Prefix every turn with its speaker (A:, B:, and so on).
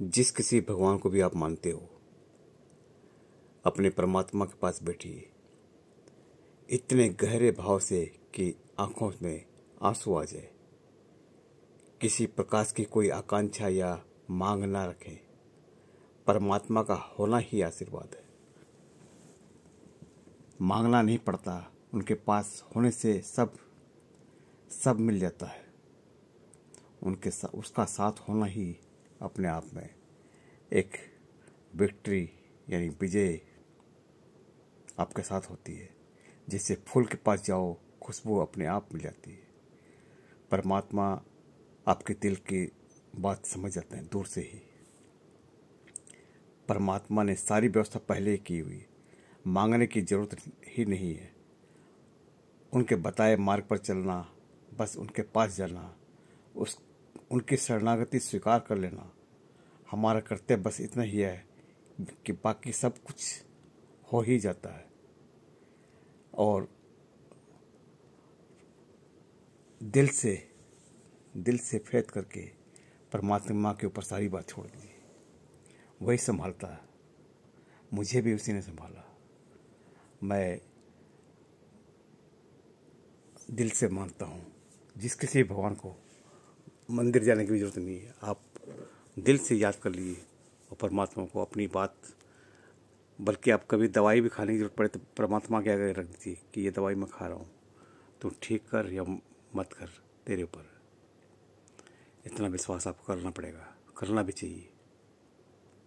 A: जिस किसी भगवान को भी आप मानते हो अपने परमात्मा के पास बैठिए इतने गहरे भाव से कि आंखों में आंसू आ जाए किसी प्रकाश की कोई आकांक्षा या मांग ना रखें परमात्मा का होना ही आशीर्वाद है मांगना नहीं पड़ता उनके पास होने से सब सब मिल जाता है उनके साथ उसका साथ होना ही अपने आप में एक विक्ट्री यानी विजय आपके साथ होती है जिससे फूल के पास जाओ खुशबू अपने आप मिल जाती है परमात्मा आपके दिल की बात समझ जाते हैं दूर से ही परमात्मा ने सारी व्यवस्था पहले ही की हुई मांगने की जरूरत ही नहीं है उनके बताए मार्ग पर चलना बस उनके पास जाना उस उनकी शरणागति स्वीकार कर लेना हमारा कर्तव्य बस इतना ही है कि बाकी सब कुछ हो ही जाता है और दिल से दिल से फेंक करके परमात्मा के ऊपर सारी बात छोड़ दी वही संभालता है मुझे भी उसी ने संभाला मैं दिल से मानता हूँ जिस किसी भगवान को मंदिर जाने की भी ज़रूरत नहीं है आप दिल से याद कर लीजिए और परमात्मा को अपनी बात बल्कि आप कभी दवाई भी खाने की जरूरत पड़े तो परमात्मा के आगे रख दीजिए कि ये दवाई मैं खा रहा हूँ तो ठीक कर या मत कर तेरे ऊपर इतना विश्वास आपको करना पड़ेगा करना भी चाहिए